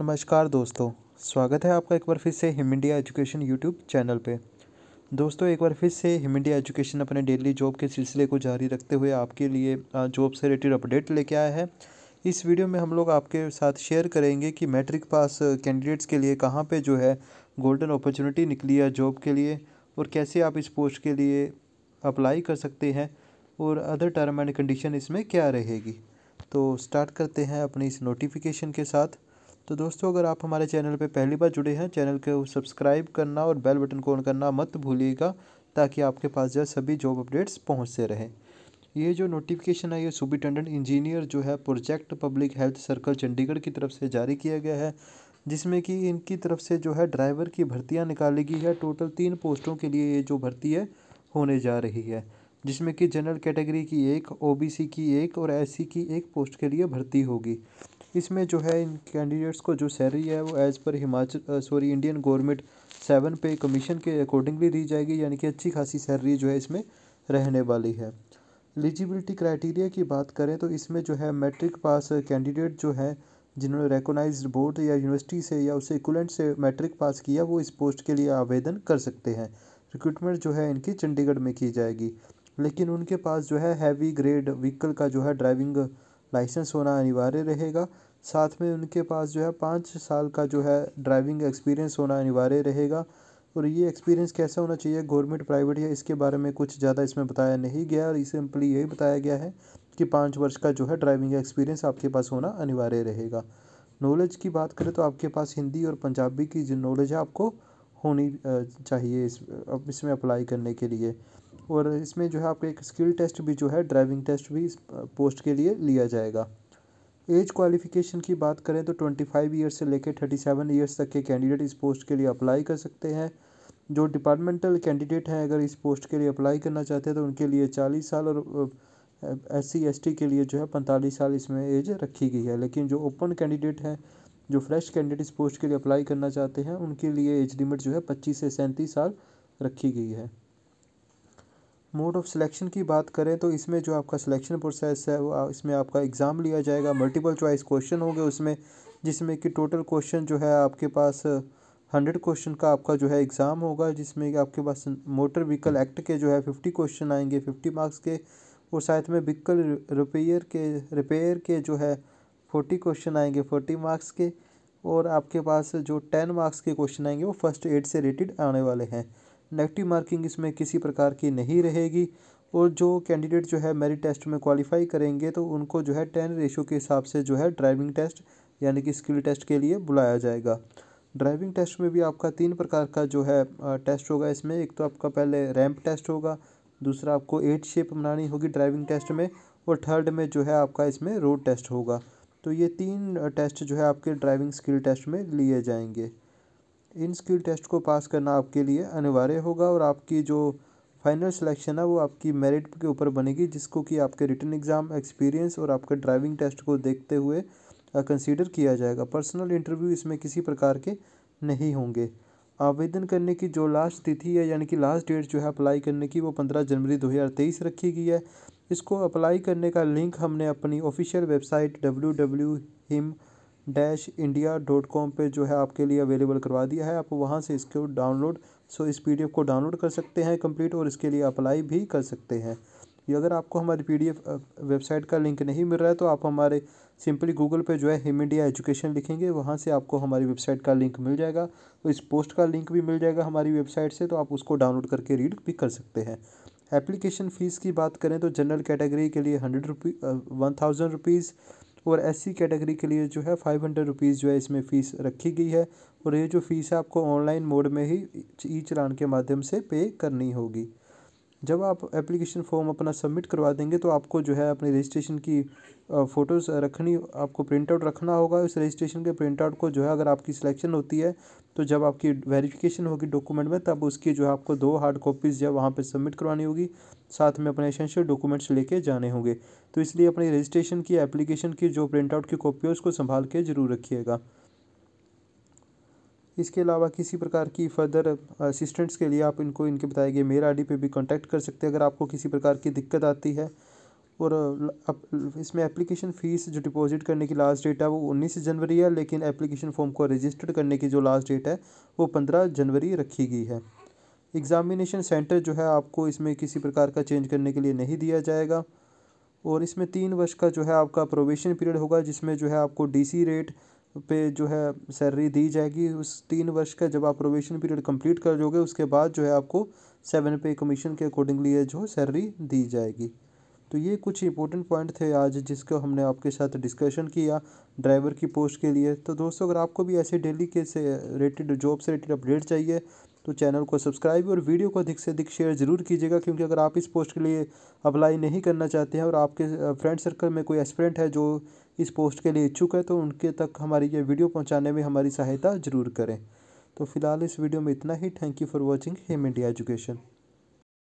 नमस्कार दोस्तों स्वागत है आपका एक बार फिर से Him India education YouTube channel पे दोस्तों एक बार फिर से हिम इंडिया एजुकेशन अपने डेली जॉब के सिलसिले को जारी रखते हुए आपके लिए जॉब से रिलेटेड अपडेट लेके आया है इस वीडियो में हम लोग आपके साथ शेयर करेंगे कि मैट्रिक पास कैंडिडेट्स के लिए कहाँ पर जो है गोल्डन अपॉर्चुनिटी निकली है जॉब के लिए और कैसे आप इस पोस्ट के लिए अप्लाई कर सकते हैं और अदर टर्म एंड कंडीशन इसमें क्या रहेगी तो स्टार्ट करते हैं अपनी इस नोटिफिकेशन के साथ तो दोस्तों अगर आप हमारे चैनल पर पहली बार जुड़े हैं चैनल को सब्सक्राइब करना और बेल बटन को ऑन करना मत भूलिएगा ताकि आपके पास जो सभी जॉब अपडेट्स पहुँचते रहें ये जो नोटिफिकेशन है ये सुपरिटेंडेंट इंजीनियर जो है project public health circle Chandigarh की तरफ से जारी किया गया है जिसमें कि इनकी तरफ से जो है ड्राइवर की भर्तियां निकाली गई है टोटल तीन पोस्टों के लिए ये जो भर्ती है होने जा रही है जिसमें कि जनरल कैटेगरी की एक ओबीसी की एक और एससी की एक पोस्ट के लिए भर्ती होगी इसमें जो है इन कैंडिडेट्स को जो सैलरी है वो as per Himachal sorry Indian government seven pay commission के अकॉर्डिंगली दी जाएगी यानी कि अच्छी खासी सैलरी जो है इसमें रहने वाली है एलिजिबिलिटी क्राइटेरिया की बात करें तो इसमें जो है मैट्रिक पास कैंडिडेट जो है जिन्होंने रेकोनाइज बोर्ड या यूनिवर्सिटी से या उससे इक्वलेंट से मैट्रिक पास किया वो इस पोस्ट के लिए आवेदन कर सकते हैं रिक्रूटमेंट जो है इनकी चंडीगढ़ में की जाएगी लेकिन उनके पास जो है हैवी ग्रेड व्हीकल का जो है ड्राइविंग लाइसेंस होना अनिवार्य रहेगा साथ में उनके पास जो है पाँच साल का जो है ड्राइविंग एक्सपीरियंस होना अनिवार्य रहेगा और ये एक्सपीरियंस कैसा होना चाहिए गवर्नमेंट प्राइवेट या इसके बारे में कुछ ज़्यादा इसमें बताया नहीं गया और सिंपली यही बताया गया है कि पाँच वर्ष का जो है ड्राइविंग एक्सपीरियंस आपके पास होना अनिवार्य रहेगा नॉलेज की बात करें तो आपके पास हिंदी और पंजाबी की जो नॉलेज है आपको होनी चाहिए इस अब इसमें अप्लाई करने के लिए और इसमें जो है आपका एक स्किल टेस्ट भी जो है ड्राइविंग टेस्ट भी इस पोस्ट के लिए लिया जाएगा एज क्वालिफिकेशन की बात करें तो 25 ईयर्स से लेकर 37 ईयर्स तक के कैंडिडेट इस पोस्ट के लिए अप्लाई कर सकते हैं जो डिपार्टमेंटल कैंडिडेट हैं अगर इस पोस्ट के लिए अप्लाई करना चाहते हैं तो उनके लिए 40 साल और एस सी एस टी के लिए जो है पैंतालीस साल इसमें एज रखी गई है लेकिन जो ओपन कैंडिडेट हैं जो फ्रेश कैंडिडेट इस पोस्ट के लिए अप्लाई करना चाहते हैं उनके लिए एज लिमिट जो है पच्चीस से सैंतीस साल रखी गई है मोड ऑफ सिलेक्शन की बात करें तो इसमें जो आपका सिलेक्शन प्रोसेस है वो इसमें आपका एग्ज़ाम लिया जाएगा मल्टीपल चॉइस क्वेश्चन होंगे उसमें जिसमें कि टोटल क्वेश्चन जो है आपके पास हंड्रेड क्वेश्चन का आपका जो है एग्ज़ाम होगा जिसमें आपके पास मोटर व्हीकल एक्ट के जो है फिफ्टी क्वेश्चन आएंगे फिफ्टी मार्क्स के और साथ में व्हीकल रिपेयर के रिपेयर के जो है फोर्टी क्वेश्चन आएंगे फोर्टी मार्क्स के और आपके पास जो टेन मार्क्स के क्वेश्चन आएंगे वो फर्स्ट एड से रिलेटेड आने वाले हैं नेगेटिव मार्किंग इसमें किसी प्रकार की नहीं रहेगी और जो कैंडिडेट जो है मेरिट टेस्ट में क्वालिफाई करेंगे तो उनको जो है टेन रेशो के हिसाब से जो है ड्राइविंग टेस्ट यानी कि स्किल टेस्ट के लिए बुलाया जाएगा ड्राइविंग टेस्ट में भी आपका तीन प्रकार का जो है टेस्ट होगा इसमें एक तो आपका पहले रैंप टेस्ट होगा दूसरा आपको एट शेप बनानी होगी ड्राइविंग टेस्ट में और थर्ड में जो है आपका इसमें रोड टेस्ट होगा तो ये तीन टेस्ट जो है आपके ड्राइविंग स्किल टेस्ट में लिए जाएंगे इन स्किल टेस्ट को पास करना आपके लिए अनिवार्य होगा और आपकी जो फाइनल सिलेक्शन है वो आपकी मेरिट के ऊपर बनेगी जिसको कि आपके रिटर्न एग्ज़ाम एक्सपीरियंस और आपके ड्राइविंग टेस्ट को देखते हुए कंसीडर किया जाएगा पर्सनल इंटरव्यू इसमें किसी प्रकार के नहीं होंगे आवेदन करने की जो लास्ट तिथि है यानी कि लास्ट डेट जो है अप्लाई करने की वो पंद्रह जनवरी दो हज़ार तेईस रखी गई है इसको अप्लाई करने का लिंक हमने अपनी official website W W Him dash India dot com पर जो है आपके लिए अवेलेबल करवा दिया है आप वहाँ से इसको डाउनलोड सो इस पी को डाउनलोड कर सकते हैं कंप्लीट और इसके लिए अप्लाई भी कर सकते हैं ये अगर आपको हमारी पी वेबसाइट का लिंक नहीं मिल रहा है तो आप हमारे सिंपली गूगल पे जो है हिम इंडिया एजुकेशन लिखेंगे वहाँ से आपको हमारी वेबसाइट का लिंक मिल जाएगा तो इस पोस्ट का लिंक भी मिल जाएगा हमारी वेबसाइट से तो आप उसको डाउनलोड करके रीड भी कर सकते हैं एप्लीकेशन फ़ीस की बात करें तो जनरल कैटेगरी के लिए hundred rupee one thousand rupees और एस कैटेगरी के लिए जो है फाइव हंड्रेड रुपीज़ जो है इसमें फ़ीस रखी गई है और ये जो फ़ीस है आपको ऑनलाइन मोड में ही ई चलान के माध्यम से पे करनी होगी जब आप एप्लीकेशन फॉर्म अपना सबमिट करवा देंगे तो आपको जो है अपनी रजिस्ट्रेशन की फ़ोटोज़ रखनी आपको प्रिंट आउट रखना होगा उस रजिस्ट्रेशन के प्रिंट आउट को जो है अगर आपकी सिलेक्शन होती है तो जब आपकी वेरिफिकेशन होगी डॉक्यूमेंट में तब उसकी जो है आपको दो हार्ड कॉपीज़ है वहाँ पर सबमिट करवानी होगी साथ में अपने एसेंशियल डॉक्यूमेंट्स लेके जाने होंगे तो इसलिए अपनी रजिस्ट्रेशन की एप्लीकेशन की जो प्रिंट आउट की कॉपी है उसको संभाल के ज़रूर रखिएगा इसके अलावा किसी प्रकार की फर्दर असिस्टेंट्स uh, के लिए आप इनको इनके बताए गए मेल आई पे भी कॉन्टैक्ट कर सकते हैं अगर आपको किसी प्रकार की दिक्कत आती है और uh, इसमें एप्लीकेशन फ़ीस जो डिपॉजिट करने की लास्ट डेट है वो उन्नीस जनवरी है लेकिन एप्लीकेशन फॉर्म को रजिस्टर्ड करने की जो लास्ट डेट है वो पंद्रह जनवरी रखी गई है एग्ज़ामिनेशन सेंटर जो है आपको इसमें किसी प्रकार का चेंज करने के लिए नहीं दिया जाएगा और इसमें तीन वर्ष का जो है आपका प्रोवेशन पीरियड होगा जिसमें जो है आपको डीसी रेट पे जो है सैलरी दी जाएगी उस तीन वर्ष का जब आप प्रोबेशन पीरियड कंप्लीट कर लोगे उसके बाद जो है आपको सेवन पे कमीशन के अकॉर्डिंगली जो सैलरी दी जाएगी तो ये कुछ इंपॉर्टेंट पॉइंट थे आज जिसको हमने आपके साथ डिस्कशन किया ड्राइवर की पोस्ट के लिए तो दोस्तों अगर आपको भी ऐसे डेली के से रिलेटेड जॉब से रिलेटेड अपडेट चाहिए तो चैनल को सब्सक्राइब और वीडियो को अधिक से अधिक शेयर ज़रूर कीजिएगा क्योंकि अगर आप इस पोस्ट के लिए अप्लाई नहीं करना चाहते हैं और आपके फ्रेंड सर्कल में कोई एस्परेंट है जो इस पोस्ट के लिए इच्छुक है तो उनके तक हमारी ये वीडियो पहुँचाने में हमारी सहायता ज़रूर करें तो फिलहाल इस वीडियो में इतना ही thank you for watching Him India education